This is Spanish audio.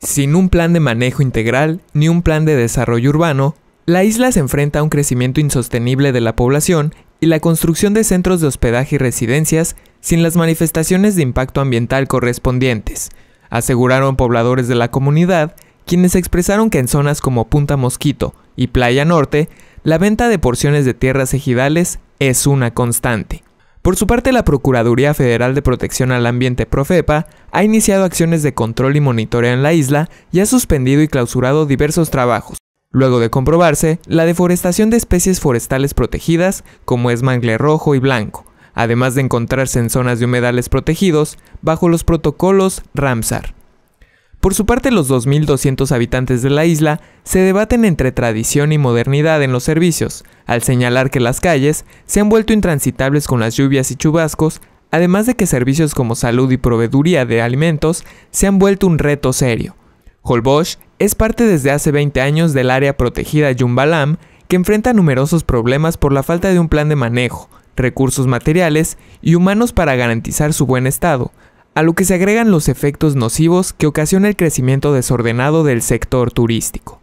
Sin un plan de manejo integral ni un plan de desarrollo urbano, la isla se enfrenta a un crecimiento insostenible de la población y la construcción de centros de hospedaje y residencias sin las manifestaciones de impacto ambiental correspondientes, aseguraron pobladores de la comunidad, quienes expresaron que en zonas como Punta Mosquito y Playa Norte, la venta de porciones de tierras ejidales es una constante. Por su parte, la Procuraduría Federal de Protección al Ambiente Profepa ha iniciado acciones de control y monitoreo en la isla y ha suspendido y clausurado diversos trabajos, luego de comprobarse la deforestación de especies forestales protegidas como es mangle rojo y blanco, además de encontrarse en zonas de humedales protegidos bajo los protocolos Ramsar. Por su parte, los 2.200 habitantes de la isla se debaten entre tradición y modernidad en los servicios, al señalar que las calles se han vuelto intransitables con las lluvias y chubascos, además de que servicios como salud y proveeduría de alimentos se han vuelto un reto serio. Holbosch es parte desde hace 20 años del área protegida Yumbalam, que enfrenta numerosos problemas por la falta de un plan de manejo, recursos materiales y humanos para garantizar su buen estado, a lo que se agregan los efectos nocivos que ocasiona el crecimiento desordenado del sector turístico.